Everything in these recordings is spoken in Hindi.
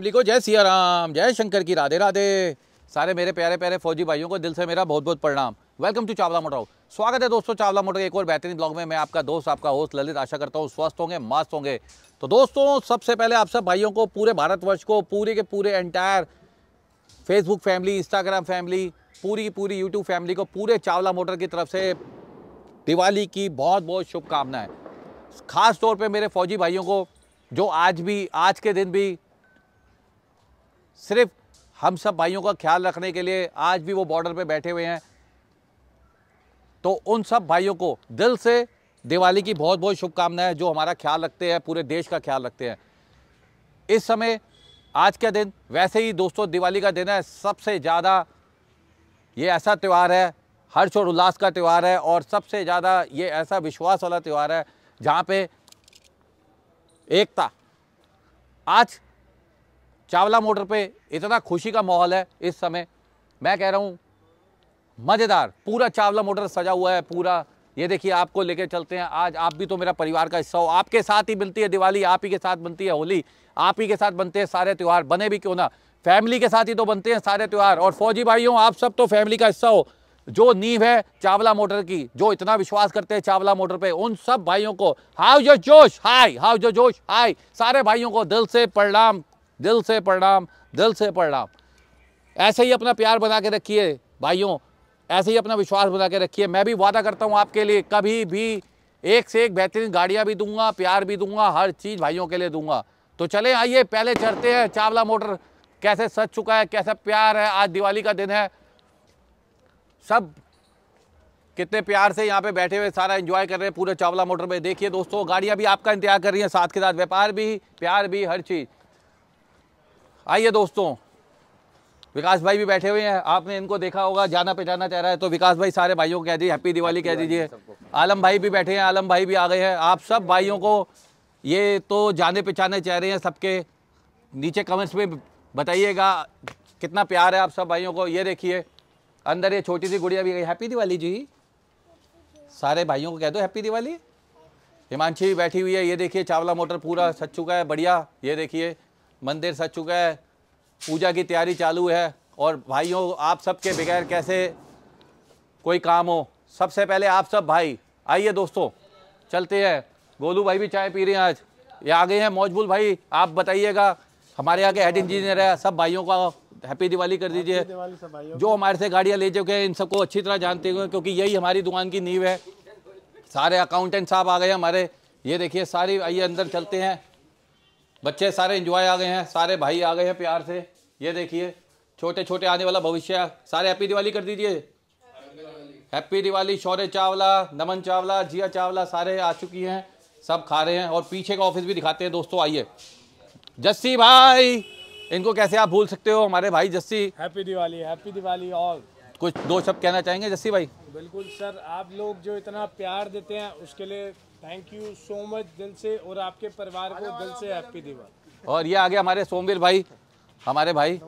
फैमिली को जय सिया राम जय शंकर की राधे राधे सारे मेरे प्यारे प्यारे फौजी भाइयों को दिल से मेरा बहुत बहुत प्रणाम वेलकम टू चावला मोटर स्वागत है दोस्तों चावला मोटर के एक और बेहतरीन ब्लॉग में मैं आपका दोस्त आपका होस्ट ललित आशा करता हूँ स्वस्थ होंगे मस्त होंगे तो दोस्तों सबसे पहले आप सब भाइयों को पूरे भारतवर्ष को पूरे के पूरे entire Facebook family Instagram family पूरी की पूरी यूट्यूब फैमिली को पूरे चावला मोटर की तरफ से दिवाली की बहुत बहुत शुभकामनाएं खास तौर पे मेरे फौजी भाइयों को जो आज भी आज के दिन भी सिर्फ हम सब भाइयों का ख्याल रखने के लिए आज भी वो बॉर्डर पे बैठे हुए हैं तो उन सब भाइयों को दिल से दिवाली की बहुत बहुत शुभकामनाएं जो हमारा ख्याल रखते हैं पूरे देश का ख्याल रखते हैं इस समय आज का दिन वैसे ही दोस्तों दिवाली का दिन है सबसे ज़्यादा ये ऐसा त्यौहार है हर्ष और उल्लास का त्यौहार है और सबसे ज़्यादा ये ऐसा विश्वास वाला त्यौहार है जहाँ पे एकता आज चावला मोटर पे इतना खुशी का माहौल है इस समय मैं कह रहा हूँ मज़ेदार पूरा चावला मोटर सजा हुआ है पूरा ये देखिए आपको लेके चलते हैं आज आप भी तो मेरा परिवार का हिस्सा हो आपके साथ ही मिलती है दिवाली आप ही के साथ बनती है होली आप ही के साथ बनते हैं सारे त्यौहार बने भी क्यों ना फैमिली के साथ ही तो बनते हैं सारे त्यौहार और फौजी भाइयों आप सब तो फैमिली का हिस्सा हो जो नींव है चावला मोटर की जो इतना विश्वास करते हैं चावला मोटर पे उन सब भाइयों को हाउ जो जोश हाय हाउ जो जोश हाय सारे भाइयों को दिल से प्रणाम दिल से प्रणाम दिल से प्रणाम ऐसे ही अपना प्यार बना के रखिए भाइयों ऐसे ही अपना विश्वास बना के रखिए मैं भी वादा करता हूँ आपके लिए कभी भी एक से एक बेहतरीन गाड़ियाँ भी दूंगा प्यार भी दूंगा हर चीज़ भाइयों के लिए दूंगा तो चले आइए पहले चढ़ते हैं चावला मोटर कैसे सच चुका है कैसा प्यार है आज दिवाली का दिन है सब कितने प्यार से यहाँ पे बैठे हुए सारा एंजॉय कर रहे हैं पूरे चावला मोटर में देखिए दोस्तों गाड़ियाँ भी आपका इंतजार कर रही हैं साथ के साथ व्यापार भी प्यार भी हर चीज़ आइए दोस्तों विकास भाई भी बैठे हुए हैं आपने इनको देखा होगा जाना पहचाना चाह रहा है तो विकास भाई सारे भाइयों को कह दीजिए हैप्पी दिवाली कह दीजिए आलम भाई भी बैठे हैं आलम भाई भी आ गए हैं आप सब भाइयों को ये तो जाने पहचाने चाह रहे हैं सबके नीचे कमेंट्स में बताइएगा कितना प्यार है आप सब भाइयों को ये देखिए अंदर ये छोटी सी गुड़िया भी गई हैप्पी दिवाली जी सारे भाइयों को कह दो हैप्पी दिवाली हिमांशी भी बैठी हुई है ये देखिए चावला मोटर पूरा सच चुका है बढ़िया ये देखिए मंदिर सज चुका है पूजा की तैयारी चालू है और भाइयों आप सब के बगैर कैसे कोई काम हो सबसे पहले आप सब भाई आइए दोस्तों चलते हैं गोलू भाई भी चाय पी रहे हैं आज ये आ गए हैं मौजबुल भाई आप बताइएगा हमारे यहाँ के हेड इंजीनियर है सब भाइयों का हैप्पी दिवाली कर दीजिए जो हमारे से गाड़ियाँ ले चुके हैं इन सबको अच्छी तरह जानते हुए क्योंकि यही हमारी दुकान की नींव है सारे अकाउंटेंट साहब आ गए हमारे ये देखिए सारी आइए अंदर चलते हैं बच्चे सारे इंजॉय आ गए हैं सारे भाई आ गए हैं प्यार से ये देखिए छोटे छोटे आने वाला भविष्य सारे हैप्पी दिवाली कर दीजिए हैप्पी दिवाली शौर्य चावला नमन चावला जिया चावला सारे आ चुकी हैं सब खा रहे हैं और पीछे का ऑफिस भी दिखाते हैं दोस्तों आइए जस्सी भाई इनको कैसे आप भूल सकते हो हमारे भाई Jassi happy Diwali happy Diwali all कुछ दो शब्द कहना चाहेंगे जस्सी भाई बिल्कुल सर आप लोग जो इतना प्यार देते हैं उसके लिए थैंक यू सो मच दिल से और आपके परिवार को दिल से हैप्पी दिवाली और ये आगे हमारे सोमवीर भाई हमारे भाई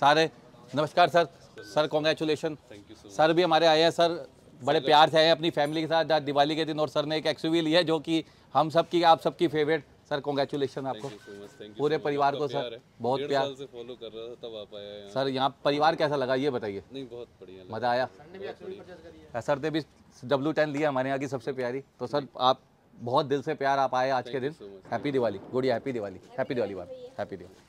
सारे नमस्कार सर सर कॉन्ग्रेचुलेशन सर भी हमारे आए हैं सर बड़े प्यार से आए हैं अपनी फैमिली के साथ दिवाली के दिन और सर ने एक एक्सयूवी ली है जो कि हम सब की आप सबकी फेवरेट सर कॉन्ग्रेचुलेशन आपको पूरे परिवार को सर बहुत प्यार से फॉलो कर रहा था तब आप आया सर यहाँ परिवार कैसा लगा ये बताइए नहीं बहुत बढ़िया मज़ा आया सर ने भी डब्ल्यू टेन लिया हमारे यहाँ की सबसे प्यारी तो सर आप बहुत दिल से प्यार आप आए आज के दिन हैप्पी दिवाली गुड़िया हैप्पी दिवाली हैप्पी दिवाली बात हैप्पी दिवाली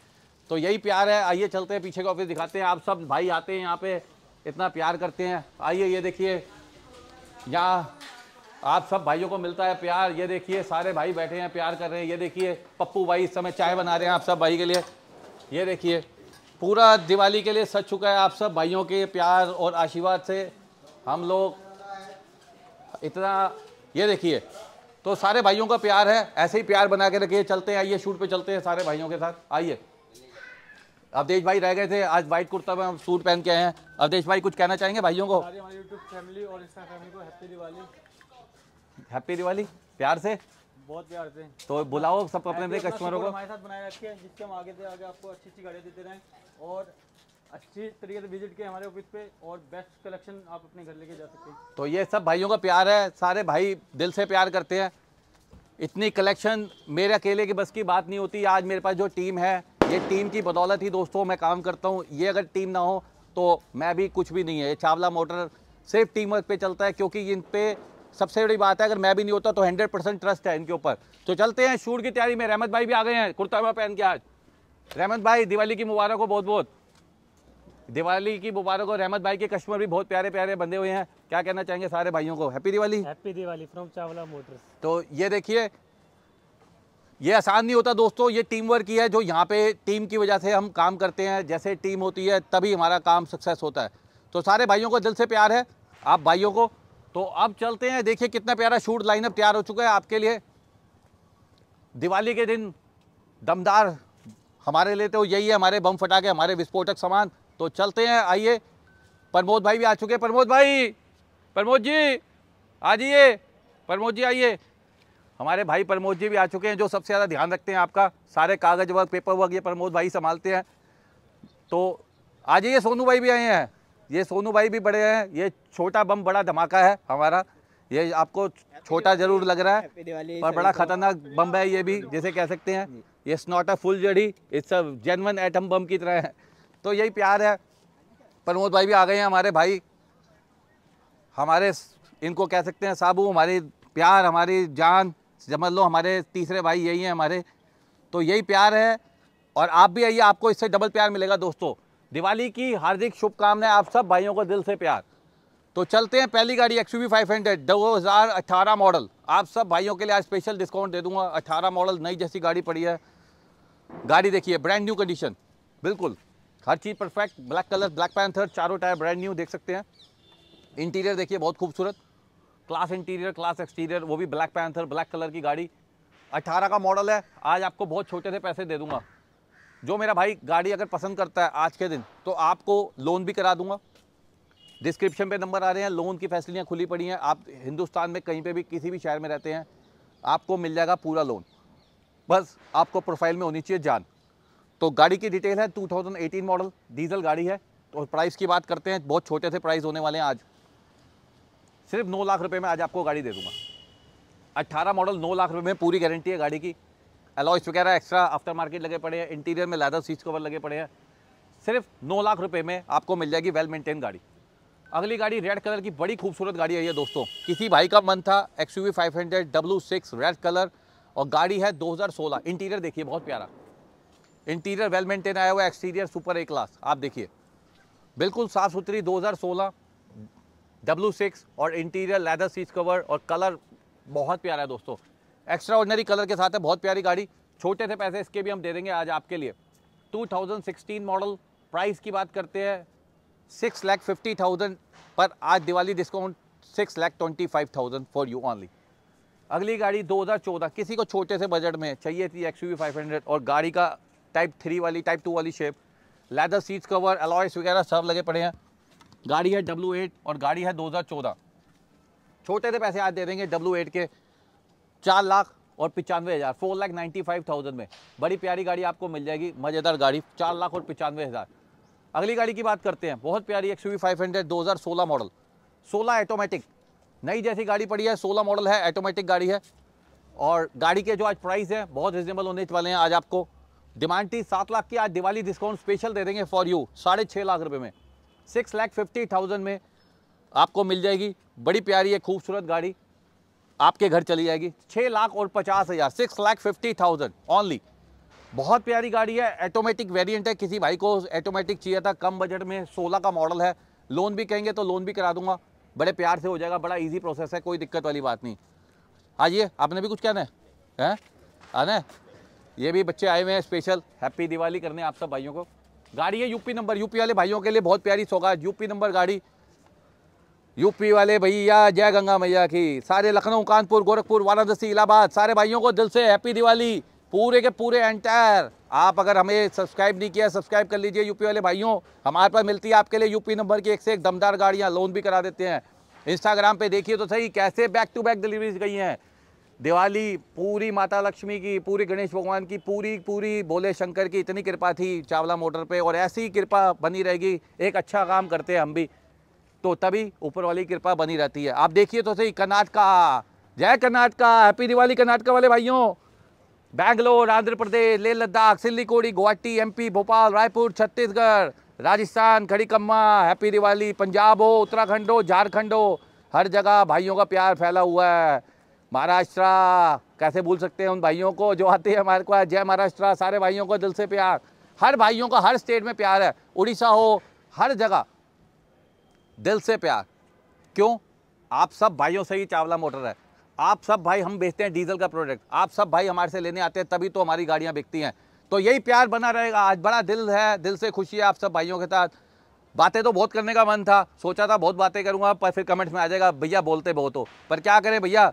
तो यही प्यार है आइए चलते हैं पीछे का ऑफिस दिखाते हैं आप सब भाई आते हैं यहाँ पे इतना प्यार करते हैं आइए ये देखिए यहाँ आप सब भाइयों को मिलता है प्यार ये देखिए सारे भाई बैठे हैं प्यार कर रहे हैं ये देखिए पप्पू भाई इस समय चाय बना रहे हैं आप सब भाई के लिए ये देखिए पूरा दिवाली के लिए सच चुका है आप सब भाइयों के प्यार और आशीर्वाद से हम लोग इतना ये देखिए तो सारे भाइयों का प्यार है ऐसे ही प्यार बना के रखिए चलते हैं आइए शूट पे चलते हैं सारे भाइयों के साथ आइए अवधेश भाई रह गए थे आज व्हाइट कुर्ता में सूट पहन के आए हैं अवधेश भाई कुछ कहना चाहेंगे भाइयों को हमारी फैमिली और इंस्टा फैमिली को हैप्पी दिवाली हैप्पी दिवाली प्यार से बहुत प्यार से तो बुलाओ सब अपने अपने कस्टमरों को हमारे साथ बनाए रखे हैं जिससे हम आगे से आगे आपको अच्छी अच्छी गाड़ियाँ देते रहें और अच्छी तरीके से विजिट किए हमारे ऑफिस पे और बेस्ट कलेक्शन आप अपने घर लेके जा सकते हैं तो ये सब भाइयों का प्यार है सारे भाई दिल से प्यार करते हैं इतनी कलेक्शन मेरे अकेले की बस की बात नहीं होती आज मेरे पास जो टीम है ये टीम की बदौलत ही दोस्तों मैं काम करता हूँ ये अगर टीम ना हो तो मैं भी कुछ भी नहीं है ये चावला मोटर सिर्फ टीम वर्क पे चलता है क्योंकि इन पे सबसे बड़ी बात है अगर मैं भी नहीं होता तो हंड्रेड परसेंट ट्रस्ट है इनके ऊपर तो चलते हैं शूट की तैयारी में रहमत भाई भी आ गए हैं कुर्ता पहन के आज रहमत भाई दिवाली की मुबारक हो बहुत बहुत दिवाली की मुबारक हो रहमत भाई के कस्टमर भी बहुत प्यारे प्यारे बंधे हुए हैं क्या कहना चाहेंगे सारे भाइयों को happy Diwali happy Diwali from Chawla motors तो ये देखिए ये आसान नहीं होता दोस्तों ये टीम वर्क ही है जो यहाँ पे टीम की वजह से हम काम करते हैं जैसे टीम होती है तभी हमारा काम सक्सेस होता है तो सारे भाइयों को दिल से प्यार है आप भाइयों को तो अब चलते हैं देखिए कितना प्यारा शूट लाइनअप तैयार हो चुका है आपके लिए दिवाली के दिन दमदार हमारे लिए तो यही है हमारे बम फटाके हमारे विस्फोटक सामान तो चलते हैं आइए प्रमोद भाई भी आ चुके हैं प्रमोद भाई प्रमोद जी आ जाइए प्रमोद जी आइए हमारे भाई प्रमोद जी भी आ चुके हैं जो सबसे ज़्यादा ध्यान रखते हैं आपका सारे कागज़ वर्क पेपर वर्क ये प्रमोद भाई संभालते हैं तो आ जाइए सोनू भाई भी आए हैं ये सोनू भाई भी बड़े हैं ये छोटा बम बड़ा धमाका है हमारा ये आपको छोटा जरूर लग रहा है पर बड़ा खतरनाक बम है ये भी जिसे कह सकते हैं ये स्नॉट अ फुल जड़ी it's a genuine atom bomb की तरह है तो यही प्यार है प्रमोद भाई भी आ गए हैं हमारे भाई हमारे इनको कह सकते हैं साबू हमारी प्यार हमारी जान समझ लो हमारे तीसरे भाई यही हैं हमारे तो यही प्यार है और आप भी आइए आपको इससे डबल प्यार मिलेगा दोस्तों दिवाली की हार्दिक शुभकामनाएं आप सब भाइयों को दिल से प्यार तो चलते हैं पहली गाड़ी एक्स यू फाइव हंड्रेड दो हज़ार अट्ठारह मॉडल आप सब भाइयों के लिए आज स्पेशल डिस्काउंट दे दूंगा अट्ठारह मॉडल नई जैसी गाड़ी पड़ी है गाड़ी देखिए ब्रांड न्यू कंडीशन बिल्कुल हर चीज़ perfect black colour black panther चारों टायर ब्रांड न्यू देख सकते हैं इंटीरियर देखिए बहुत खूबसूरत क्लास इंटीरियर क्लास एक्सटीरियर वो भी ब्लैक पैंथर ब्लैक कलर की गाड़ी अट्ठारह का मॉडल है आज आपको बहुत छोटे से पैसे दे दूंगा जो मेरा भाई गाड़ी अगर पसंद करता है आज के दिन तो आपको लोन भी करा दूंगा डिस्क्रिप्शन पे नंबर आ रहे हैं लोन की फैसिलियाँ खुली पड़ी हैं आप हिंदुस्तान में कहीं पे भी किसी भी शहर में रहते हैं आपको मिल जाएगा पूरा लोन बस आपको प्रोफाइल में होनी चाहिए जान तो गाड़ी की डिटेल है 2018 मॉडल डीजल गाड़ी है और प्राइस की बात करते हैं बहुत छोटे से प्राइस होने वाले हैं आज सिर्फ नौ लाख रुपये में आज आपको गाड़ी दे दूँगा अट्ठारह मॉडल नौ लाख रुपये में पूरी गारंटी है गाड़ी की अलॉइस वगैरह एक्स्ट्रा आफ्टर मार्केट लगे पड़े हैं इंटीरियर में लैदर सीट कवर लगे पड़े हैं सिर्फ नौ लाख रुपये में आपको मिल जाएगी वेल मेंटेन गाड़ी अगली गाड़ी रेड कलर की बड़ी खूबसूरत गाड़ी आई है दोस्तों किसी भाई का मन था X U V five hundred W six red colour और गाड़ी है 2016 इंटीरियर देखिए बहुत प्यारा इंटीरियर वेल मेंटेन आया हुआ एक्सटीरियर सुपर ए क्लास आप देखिए बिल्कुल साफ सुथरी 2016 डब्लू सिक्स और इंटीरियर लेदर सीट कवर और कलर बहुत प्यारा है दोस्तों एक्स्ट्रा ऑर्डनरी कलर के साथ है बहुत प्यारी गाड़ी छोटे थे पैसे इसके भी हम दे देंगे आज आपके लिए 2016 मॉडल प्राइस की बात करते हैं सिक्स लैख फिफ्टी थाउजेंड पर आज Diwali discount six lakh twenty five thousand for you only अगली गाड़ी 2014 किसी को छोटे से बजट में चाहिए थी एक्स यू और गाड़ी का टाइप थ्री वाली टाइप टू वाली shape leather seats cover alloys वगैरह सब लगे पड़े हैं गाड़ी है डब्लू और गाड़ी है दो छोटे से पैसे आज दे देंगे डब्लू के चार लाख और पचानवे हज़ार four lakh ninety five thousand में बड़ी प्यारी गाड़ी आपको मिल जाएगी मज़ेदार गाड़ी चार लाख और पचानवे हज़ार अगली गाड़ी की बात करते हैं बहुत प्यारी एक्स वी फाइव हंड्रेड दो हज़ार सोलह मॉडल सोलह ऑटोमेटिक नई जैसी गाड़ी पड़ी है सोलह मॉडल है ऑटोमेटिक गाड़ी है और गाड़ी के जो आज प्राइस है बहुत रिजनेबल होने वाले हैं आज आपको डिमांड थी सात लाख की आज दिवाली डिस्काउंट स्पेशल दे देंगे फॉर यू साढ़े छः लाख रुपये में सिक्स लाख फिफ्टी थाउजेंड में आपको मिल जाएगी बड़ी प्यारी है खूबसूरत गाड़ी आपके घर चली जाएगी छः लाख और पचास हज़ार six lakh fifty thousand only बहुत प्यारी गाड़ी है ऐटोमेटिक वेरिएंट है किसी भाई को ऐटोमेटिक चाहिए था कम बजट में सोलह का मॉडल है लोन भी कहेंगे तो लोन भी करा दूंगा बड़े प्यार से हो जाएगा बड़ा इजी प्रोसेस है कोई दिक्कत वाली बात नहीं आइए आपने भी कुछ कहना है हैं आना है ये भी बच्चे आए हुए हैं स्पेशल हैप्पी दिवाली करने आप सब भाइयों को गाड़ी है यूपी नंबर यूपी वाले भाइयों के लिए बहुत प्यारी सौगात यूपी नंबर गाड़ी यूपी वाले भैया जय गंगा मैया की सारे लखनऊ कानपुर गोरखपुर वाराणसी इलाहाबाद सारे भाइयों को दिल से हैप्पी दिवाली पूरे के पूरे एंटायर आप अगर हमें सब्सक्राइब नहीं किया सब्सक्राइब कर लीजिए यूपी वाले भाइयों हमारे पास मिलती है आपके लिए यूपी नंबर की एक से एक दमदार गाड़ियाँ लोन भी करा देते हैं इंस्टाग्राम पे देखिए तो सही कैसे बैक टू बैक डिलीवरीज गई हैं दिवाली पूरी माता लक्ष्मी की पूरी गणेश भगवान की पूरी पूरी भोले शंकर की इतनी कृपा थी चावला मोटर पर और ऐसी कृपा बनी रहेगी एक अच्छा काम करते हैं हम भी तो तभी ऊपर वाली कृपा बनी रहती है आप देखिए तो सही कर्नाटका जय कर्नाटका हैप्पी दिवाली कर्नाटका वाले भाइयों बैंगलोर आंध्र प्रदेश लेह लद्दाख सिल्लीकोड़ी गुवाहाटी एमपी भोपाल रायपुर छत्तीसगढ़ राजस्थान खड़ीकम्मा हैप्पी दिवाली पंजाब हो उत्तराखंड हो झारखंड हो हर जगह भाइयों का प्यार फैला हुआ है महाराष्ट्र कैसे भूल सकते हैं उन भाइयों को जो आते हैं हमारे को जय महाराष्ट्र सारे भाइयों को दिल से प्यार हर भाइयों का हर स्टेट में प्यार है उड़ीसा हो हर जगह दिल से प्यार क्यों आप सब भाइयों से ही चावला मोटर है आप सब भाई हम बेचते हैं डीजल का प्रोडक्ट आप सब भाई हमारे से लेने आते हैं तभी तो हमारी गाड़ियाँ बिकती हैं तो यही प्यार बना रहेगा आज बड़ा दिल है दिल से खुशी है आप सब भाइयों के साथ बातें तो बहुत करने का मन था सोचा था बहुत बातें करूँगा पर फिर कमेंट्स में आ जाएगा भैया बोलते बहुत हो पर क्या करें भैया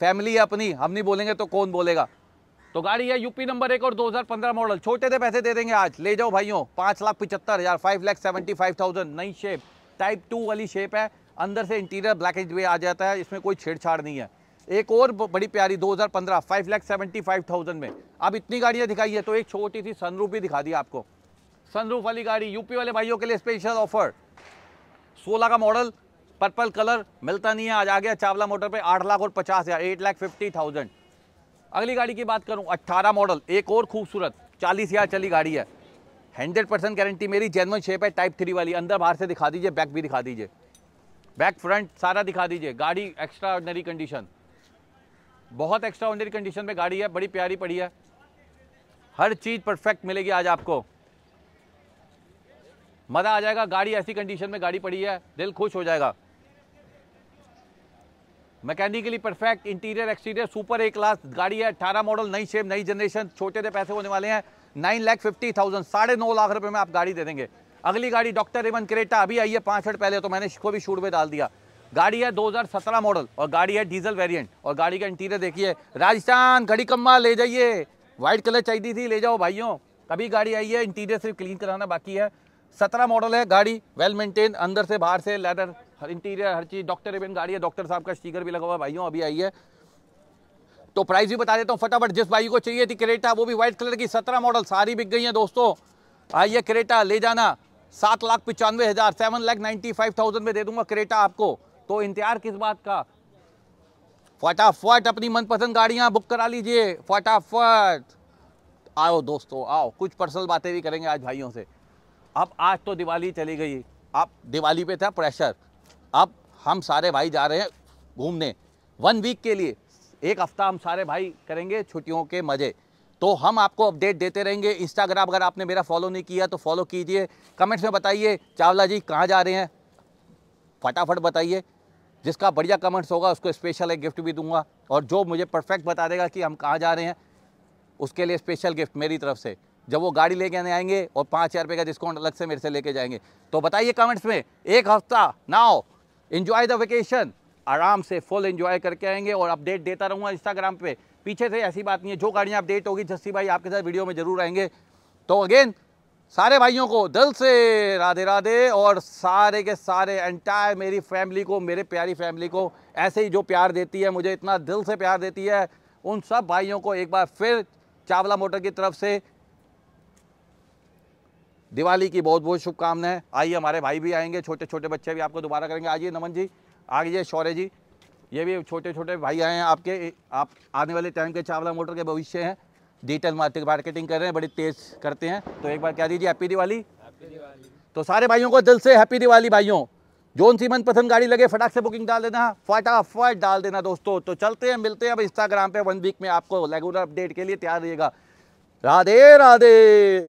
फैमिली है अपनी हम नहीं बोलेंगे तो कौन बोलेगा तो गाड़ी है यूपी नंबर एक और 2015 मॉडल छोटे से पैसे दे देंगे आज ले जाओ भाइयों पाँच लाख पिछहत्तर हज़ार five lakh seventy five thousand नई शेप टाइप टू वाली शेप है अंदर से इंटीरियर ब्लैक एंड वे आ जाता है इसमें कोई छेड़छाड़ नहीं है एक और बड़ी प्यारी 2015 five lakh seventy five thousand में अब इतनी गाड़ियाँ दिखाई है तो एक छोटी सी सनरूफ भी दिखा दी आपको सनरूफ वाली गाड़ी यूपी वाले भाइयों के लिए स्पेशल ऑफर 16 का मॉडल पर्पल कलर मिलता नहीं है आज आ गया चावला मोटर पे आठ लाख और पचास हज़ार एट लाख फिफ्टी थाउजेंड अगली गाड़ी की बात करूँ अट्ठारह मॉडल एक और खूबसूरत चालीस हज़ार चली गाड़ी है हंड्रेड परसेंट गारंटी मेरी जेनवन शेप है टाइप थ्री वाली अंदर बाहर से दिखा दीजिए बैक भी दिखा दीजिए बैक फ्रंट सारा दिखा दीजिए गाड़ी एक्स्ट्रा ऑर्डनरी कंडीशन बहुत एक्स्ट्रा ऑर्डनरी कंडीशन में गाड़ी है बड़ी प्यारी पड़ी है हर चीज़ परफेक्ट मिलेगी आज आपको मज़ा आ जाएगा गाड़ी ऐसी कंडीशन में गाड़ी पड़ी है दिल खुश हो जाएगा mechanically perfect interior exterior super A class गाड़ी है अठारह मॉडल नई शेप नई जनरेशन छोटे से पैसे होने वाले हैं नाइन लैख फिफ्टी थाउजेंड साढ़े नौ लाख रुपए में आप गाड़ी दे देंगे अगली गाड़ी डॉक्टर रेवन क्रेटा अभी आई है पाँच मिनट पहले तो मैंने इसको भी शूट में डाल दिया गाड़ी है 2017 मॉडल और गाड़ी है डीजल वेरिएंट और गाड़ी का इंटीरियर देखिए राजस्थान घड़ी कम्मा ले जाइए व्हाइट कलर चाहिए थी ले जाओ भाइयों अभी गाड़ी आई है इंटीरियर सिर्फ क्लीन कराना बाकी है सत्रह मॉडल है गाड़ी वेल मेंटेन अंदर से बाहर से लेदर हर इंटीरियर हर चीज़ डॉक्टर एबिन गाड़ी है डॉक्टर साहब का स्टीकर भी लगा हुआ है भाइयों अभी आई है तो प्राइस भी बता देता हूँ फटाफट जिस भाई को चाहिए थी करेटा वो भी व्हाइट कलर की सत्रह मॉडल सारी बिक गई है दोस्तों आइए करेटा ले जाना सात लाख पचानवे हज़ार seven lakh ninety five thousand में दे दूंगा करेटा आपको तो इंतजार किस बात का फटाफट अपनी मनपसंद गाड़ियाँ बुक करा लीजिए फटाफट आओ दोस्तों आओ कुछ पर्सनल बातें भी करेंगे आज भाइयों से अब आज तो दिवाली चली गई आप दिवाली पे था प्रेशर अब हम सारे भाई जा रहे हैं घूमने वन वीक के लिए एक हफ्ता हम सारे भाई करेंगे छुट्टियों के मज़े तो हम आपको अपडेट देते रहेंगे इंस्टाग्राम अगर आपने मेरा फॉलो नहीं किया तो फॉलो कीजिए कमेंट्स में बताइए चावला जी कहाँ जा रहे हैं फटाफट बताइए जिसका बढ़िया कमेंट्स होगा उसको स्पेशल एक गिफ्ट भी दूंगा और जो मुझे परफेक्ट बता देगा कि हम कहाँ जा रहे हैं उसके लिए स्पेशल गिफ्ट मेरी तरफ से जब वो गाड़ी लेके आने आएंगे और पाँच हज़ार रुपये का डिस्काउंट अलग से मेरे से लेके जाएंगे तो बताइए कमेंट्स में एक हफ्ता ना हो इन्जॉय द वेकेशन आराम से फुल इन्जॉय करके आएंगे और अपडेट देता रहूँगा इंस्टाग्राम पे पीछे से ऐसी बात नहीं है जो गाड़ियाँ अपडेट होगी जस्सी भाई आपके साथ वीडियो में ज़रूर आएंगे तो अगेन सारे भाइयों को दिल से राधे राधे और सारे के सारे एंटायर मेरी फैमिली को मेरे प्यारी फैमिली को ऐसे ही जो प्यार देती है मुझे इतना दिल से प्यार देती है उन सब भाइयों को एक बार फिर चावला मोटर की तरफ से दिवाली की बहुत बहुत शुभकामनाएं आइए हमारे भाई भी आएंगे छोटे छोटे बच्चे भी आपको दोबारा करेंगे आइए नमन जी आ आइए शौर्य जी ये भी छोटे छोटे भाई आए हैं आपके आप आने वाले टाइम के चावला मोटर के भविष्य हैं डिजिटल मार्केटिंग कर रहे हैं बड़ी तेज़ करते हैं तो एक बार कह दीजिए हैप्पी दिवाली तो सारे भाइयों को दिल से हैप्पी दिवाली भाइयों जोन सी मन पसंद गाड़ी लगे फटाक से बुकिंग डाल देना फटाफट डाल देना दोस्तों तो चलते हैं मिलते हैं अब इंस्टाग्राम पे वन वीक में आपको रेगुलर अपडेट के लिए तैयार रहिएगा राधे राधे